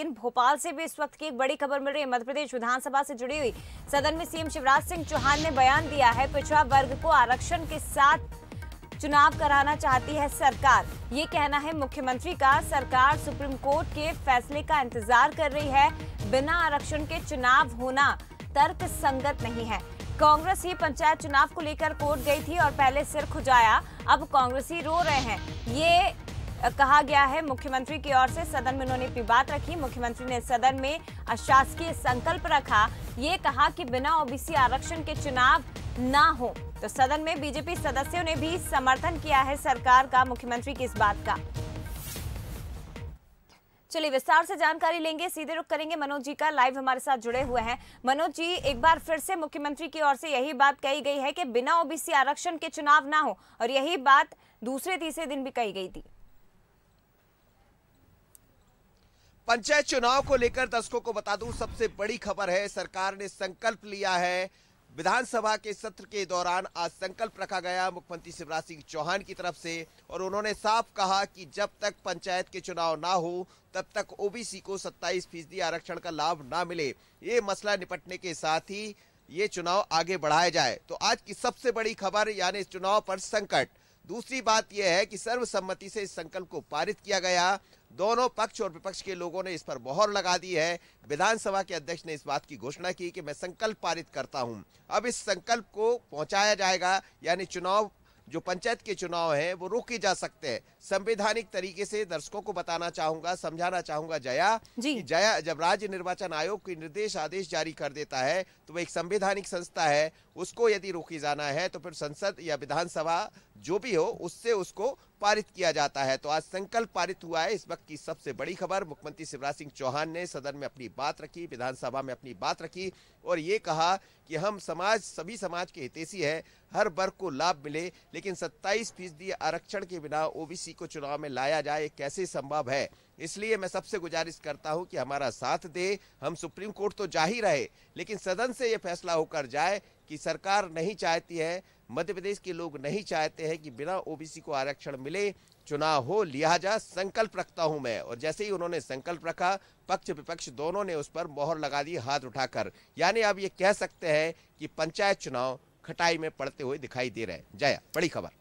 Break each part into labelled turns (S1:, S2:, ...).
S1: लेकिन भोपाल से भी इस वक्त की एक बड़ी खबर मिल रही है मध्यप्रदेश विधानसभा से जुड़ी हुई सदन में सीएम शिवराज सिंह चौहान ने बयान दिया है पिछड़ा वर्ग को आरक्षण के साथ चुनाव कराना चाहती है सरकार ये कहना है मुख्यमंत्री का सरकार सुप्रीम कोर्ट के फैसले का इंतजार कर रही है बिना आरक्षण के चुनाव होना तर्क संगत नहीं है कांग्रेस ही पंचायत चुनाव को लेकर कोर्ट गई थी और पहले सिर खुजाया अब कांग्रेसी रो रहे हैं ये कहा गया है मुख्यमंत्री की ओर से सदन में उन्होंने अपनी बात रखी मुख्यमंत्री ने सदन में अशासकीय संकल्प रखा ये कहा कि बिना ओबीसी आरक्षण के चुनाव ना हो तो सदन में बीजेपी सदस्यों ने भी समर्थन किया है सरकार का मुख्यमंत्री की इस बात का चलिए विस्तार से जानकारी लेंगे सीधे रुख करेंगे मनोज जी का लाइव हमारे साथ जुड़े हुए हैं मनोज जी एक बार फिर से मुख्यमंत्री की ओर से यही बात कही गई है कि बिना ओबीसी आरक्षण के चुनाव ना हो और यही बात दूसरे
S2: तीसरे दिन भी कही गई थी पंचायत चुनाव को लेकर दर्शकों को बता दूं सबसे बड़ी खबर है सरकार ने संकल्प लिया है विधानसभा के सत्र के दौरान आज संकल्प रखा गया मुख्यमंत्री शिवराज सिंह चौहान की तरफ से और उन्होंने साफ कहा कि जब तक पंचायत के चुनाव ना हो तब तक ओबीसी को 27 फीसदी आरक्षण का लाभ ना मिले ये मसला निपटने के साथ ही ये चुनाव आगे बढ़ाया जाए तो आज की सबसे बड़ी खबर यानी चुनाव पर संकट दूसरी बात यह है कि सर्वसम्मति से इस संकल्प को पारित किया गया दोनों पक्ष और विपक्ष के लोगों ने इस पर मोहर लगा दी है विधानसभा के अध्यक्ष ने इस बात की घोषणा की कि मैं संकल्प पारित करता हूं अब इस संकल्प को पहुंचाया जाएगा यानी चुनाव जो पंचायत के चुनाव हैं वो रोके जा सकते हैं संवैधानिक तरीके से दर्शकों को बताना चाहूंगा समझाना चाहूंगा जया जी। कि जया जब राज्य निर्वाचन आयोग की निर्देश आदेश जारी कर देता है तो वह एक संवैधानिक संस्था है उसको यदि रोकी जाना है तो फिर संसद या विधानसभा जो भी हो उससे उसको पारित किया जाता है तो आज संकल्प पारित हुआ है इस वक्त की सबसे बड़ी खबर मुख्यमंत्री शिवराज सिंह चौहान ने सदन में अपनी बात रखी विधानसभा में अपनी बात रखी और ये कहा कि हम समाज सभी समाज के हितेशी हैं हर वर्ग को लाभ मिले लेकिन सत्ताईस फीसदी आरक्षण के बिना ओबीसी किसी को चुनाव में लाया जाए कैसे संभव है इसलिए मैं सबसे गुजारिश करता हूं कि हमारा साथ दे हम सुप्रीम कोर्ट तो जा ही रहे लेकिन सदन से ये फैसला होकर जाए कि सरकार नहीं चाहती है मध्य प्रदेश के लोग नहीं चाहते हैं कि बिना ओबीसी को आरक्षण मिले चुनाव हो लिया जा संकल्प रखता हूं मैं और जैसे ही उन्होंने संकल्प रखा पक्ष विपक्ष दोनों ने उस पर मोहर लगा दी हाथ उठाकर यानी आप ये कह सकते हैं कि पंचायत चुनाव खटाई में पड़ते हुए दिखाई दे रहे हैं जया बड़ी खबर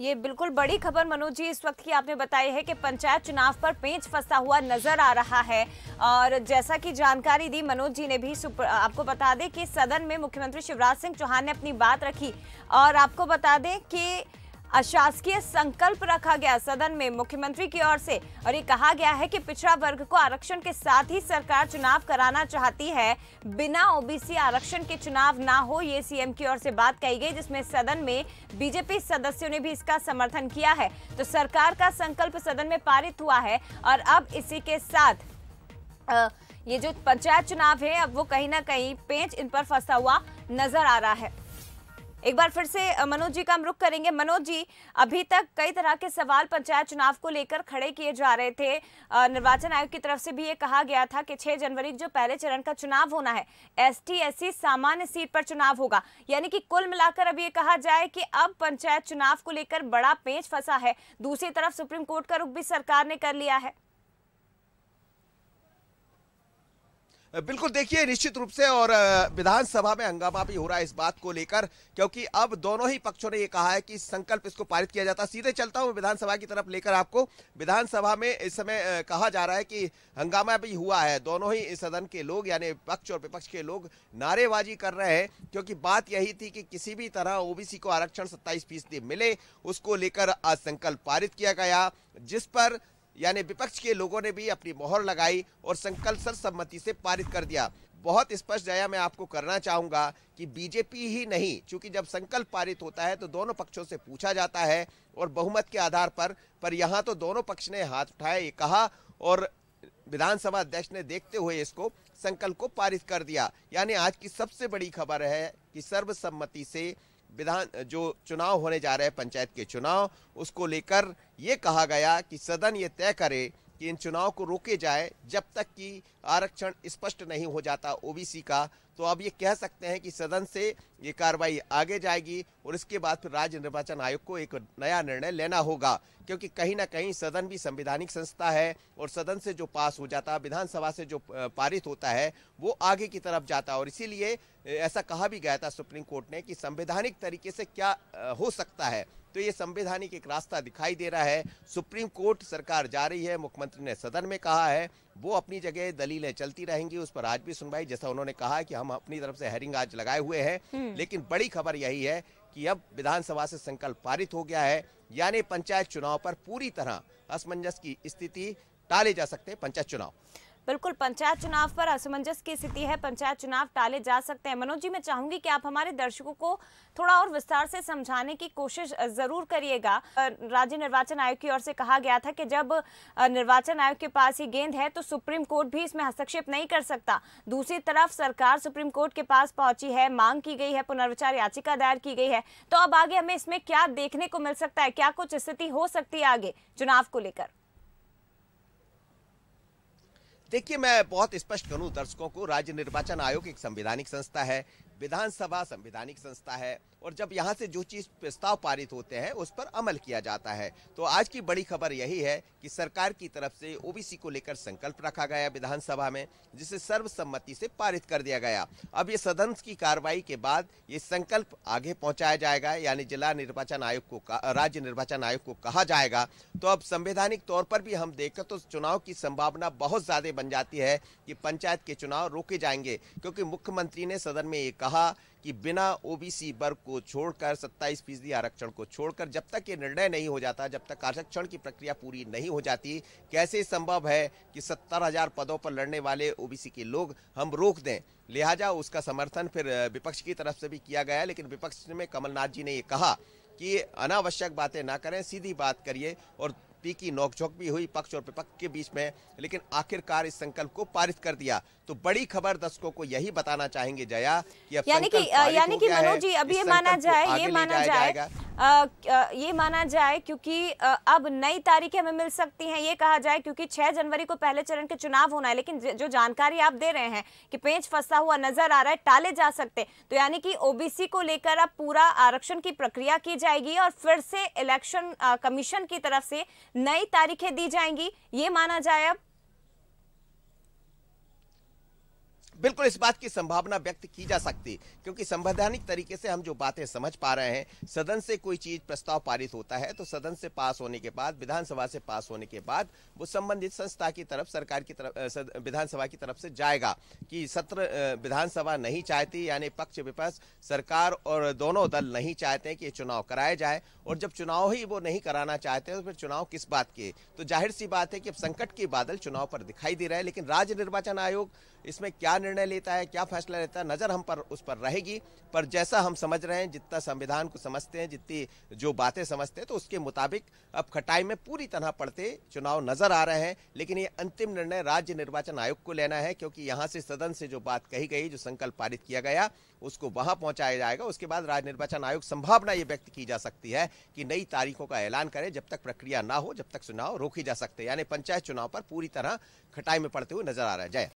S1: ये बिल्कुल बड़ी खबर मनोज जी इस वक्त की आपने बताई है कि पंचायत चुनाव पर पेंच फंसा हुआ नजर आ रहा है और जैसा कि जानकारी दी मनोज जी ने भी आपको बता दें कि सदन में मुख्यमंत्री शिवराज सिंह चौहान ने अपनी बात रखी और आपको बता दें कि अशासकीय संकल्प रखा गया सदन में मुख्यमंत्री की ओर से और ये कहा गया है कि पिछड़ा वर्ग को आरक्षण के साथ ही सरकार चुनाव कराना चाहती है बिना ओबीसी आरक्षण के चुनाव ना हो ये सीएम की ओर से बात कही गई जिसमें सदन में बीजेपी सदस्यों ने भी इसका समर्थन किया है तो सरकार का संकल्प सदन में पारित हुआ है और अब इसी के साथ आ, ये जो पंचायत चुनाव है अब वो कहीं ना कहीं पेंच इन पर फंसा हुआ नजर आ रहा है एक बार फिर से मनोज जी का हम रुख करेंगे मनोज जी अभी तक कई तरह के सवाल पंचायत चुनाव को लेकर खड़े किए जा रहे थे निर्वाचन आयोग की तरफ से भी ये कहा गया था कि 6 जनवरी जो पहले चरण का चुनाव होना है एसटी एससी सामान्य सीट पर चुनाव होगा यानी कि कुल मिलाकर अब ये कहा जाए कि अब पंचायत चुनाव को लेकर बड़ा पेच फंसा है दूसरी तरफ सुप्रीम कोर्ट का रुख भी सरकार ने कर लिया है
S2: बिल्कुल देखिए निश्चित रूप से और विधानसभा में हंगामा भी हो रहा है इस बात को लेकर क्योंकि अब दोनों ही पक्षों ने यह कहा है कि संकल्प इसको पारित किया जाता सीधे चलता हूं विधानसभा की तरफ लेकर आपको विधानसभा में इस समय कहा जा रहा है कि हंगामा भी हुआ है दोनों ही सदन के लोग यानी पक्ष और विपक्ष के लोग नारेबाजी कर रहे हैं क्योंकि बात यही थी कि किसी भी तरह ओबीसी को आरक्षण सत्ताईस फीसदी मिले उसको लेकर आज संकल्प पारित किया गया जिस पर यानी विपक्ष के लोगों ने भी अपनी मोहर लगाई और संकल्प सर्वसम्मति से पारित कर दिया बहुत स्पष्ट जया मैं आपको करना चाहूंगा कि बीजेपी ही नहीं क्योंकि जब संकल्प पारित होता है तो दोनों पक्षों से पूछा जाता है और बहुमत के आधार पर पर यहां तो दोनों पक्ष ने हाथ उठाए ये कहा और विधानसभा अध्यक्ष ने देखते हुए इसको संकल्प को पारित कर दिया यानी आज की सबसे बड़ी खबर है कि सर्वसम्मति से विधान जो चुनाव होने जा रहे हैं पंचायत के चुनाव उसको लेकर ये कहा गया कि सदन ये तय करे कि इन चुनाव को रोके जाए जब तक कि आरक्षण स्पष्ट नहीं हो जाता ओबीसी का तो अब ये कह सकते हैं कि सदन से ये कार्रवाई आगे जाएगी और इसके बाद फिर राज्य निर्वाचन आयोग को एक नया निर्णय लेना होगा क्योंकि कहीं ना कहीं सदन भी संवैधानिक संस्था है और सदन से जो पास हो जाता है विधानसभा से जो पारित होता है वो आगे की तरफ जाता है और इसीलिए ऐसा कहा भी गया था सुप्रीम कोर्ट ने कि संवैधानिक तरीके से क्या हो सकता है तो ये संवैधानिक एक रास्ता दिखाई दे रहा है सुप्रीम कोर्ट सरकार जा रही है मुख्यमंत्री ने सदन में कहा है वो अपनी जगह दलीलें चलती रहेंगी उस पर आज भी सुनवाई जैसा उन्होंने कहा कि हम अपनी तरफ से हेरिंग आज लगाए हुए हैं हम्म। लेकिन बड़ी खबर यही है कि अब विधानसभा से संकल्प पारित हो गया है यानी पंचायत चुनाव पर पूरी तरह असमंजस की स्थिति टाले जा सकते हैं पंचायत चुनाव बिल्कुल
S1: पंचायत चुनाव पर असमंजस की स्थिति है पंचायत चुनाव टाले जा सकते हैं मनोज जी मैं चाहूंगी कि आप हमारे दर्शकों को थोड़ा और विस्तार से समझाने की कोशिश जरूर करिएगा राज्य निर्वाचन आयोग की ओर से कहा गया था कि जब निर्वाचन आयोग के पास ही गेंद है तो सुप्रीम कोर्ट भी इसमें हस्तक्षेप नहीं कर सकता दूसरी तरफ सरकार सुप्रीम कोर्ट के पास पहुंची है मांग की गई है पुनर्विचार याचिका दायर की गई है तो अब आगे हमें इसमें क्या देखने को मिल सकता है क्या कुछ स्थिति हो सकती है आगे चुनाव को लेकर
S2: देखिए मैं बहुत स्पष्ट करूं दर्शकों को राज्य निर्वाचन आयोग एक संवैधानिक संस्था है विधानसभा संवैधानिक संस्था है और जब यहाँ से जो चीज़ प्रस्ताव पारित होते हैं उस पर अमल किया जाता है तो आज की बड़ी खबर यही है कि सरकार की तरफ से ओबीसी को लेकर संकल्प रखा गया विधानसभा में जिसे सर्वसम्मति से पारित कर दिया गया अब ये सदन की कार्रवाई के बाद ये संकल्प आगे पहुंचाया जाएगा यानी जिला निर्वाचन आयोग को राज्य निर्वाचन आयोग को कहा जाएगा तो अब संवैधानिक तौर पर भी हम देखकर तो चुनाव की संभावना बहुत ज़्यादा बन जाती है कि पंचायत के चुनाव रोके जाएंगे क्योंकि मुख्यमंत्री ने सदन में ये कहा कि बिना ओबीसी वर्ग को छोड़कर 27 फीसदी आरक्षण को छोड़कर जब तक ये निर्णय नहीं हो जाता जब तक आरक्षण की प्रक्रिया पूरी नहीं हो जाती कैसे संभव है कि सत्तर हजार पदों पर लड़ने वाले ओबीसी के लोग हम रोक दें लिहाजा उसका समर्थन फिर विपक्ष की तरफ से भी किया गया लेकिन विपक्ष में कमलनाथ जी ने ये कहा कि अनावश्यक बातें ना करें सीधी बात करिए और तीखी नोकझोंक भी हुई पक्ष और विपक्ष के बीच में लेकिन आखिरकार इस संकल्प को पारित कर दिया तो बड़ी खबर दर्शकों को यही बताना चाहेंगे जया कि यानी कि मनोज जी अभी ये माना जाए ये माना
S1: जाए ये माना जाए क्योंकि अब नई तारीखें हमें मिल सकती हैं ये कहा जाए क्योंकि 6 जनवरी को पहले चरण के चुनाव होना है लेकिन जो जानकारी आप दे रहे हैं कि पेंच फंसा हुआ नजर आ रहा है टाले जा सकते तो यानी कि ओबीसी को लेकर अब पूरा आरक्षण की प्रक्रिया की जाएगी और फिर से इलेक्शन कमीशन की तरफ से नई तारीखें दी जाएंगी ये माना जाए अब
S2: बिल्कुल इस बात की संभावना व्यक्त की जा सकती क्योंकि संवैधानिक तरीके से हम जो बातें समझ पा रहे हैं सदन से कोई चीज प्रस्ताव पारित होता है तो सदन से पास होने के बाद विधानसभा से पास होने के बाद वो संबंधित संस्था की तरफ सरकार की तरफ विधानसभा की तरफ से जाएगा कि सत्र विधानसभा नहीं चाहती यानी पक्ष विपक्ष सरकार और दोनों दल नहीं चाहते कि चुनाव कराया जाए और जब चुनाव ही वो नहीं कराना चाहते तो फिर चुनाव किस बात के तो जाहिर सी बात है कि अब संकट के बादल चुनाव पर दिखाई दे रहा है लेकिन राज्य निर्वाचन आयोग इसमें क्या निर्णय लेता है क्या फैसला लेता है नज़र हम पर उस पर रहेगी पर जैसा हम समझ रहे हैं जितना संविधान को समझते हैं जितनी जो बातें समझते हैं तो उसके मुताबिक अब खटाई में पूरी तरह पड़ते चुनाव नज़र आ रहे हैं लेकिन ये अंतिम निर्णय राज्य निर्वाचन आयोग को लेना है क्योंकि यहाँ से सदन से जो बात कही गई जो संकल्प पारित किया गया उसको वहाँ पहुँचाया जाएगा उसके बाद राज्य निर्वाचन आयोग संभावना ये व्यक्त की जा सकती है कि नई तारीखों का ऐलान करें जब तक प्रक्रिया ना हो जब तक चुनाव रोकी जा सकते यानी पंचायत चुनाव पर पूरी तरह खटाई में पड़ते हुए नजर आ रहा है जय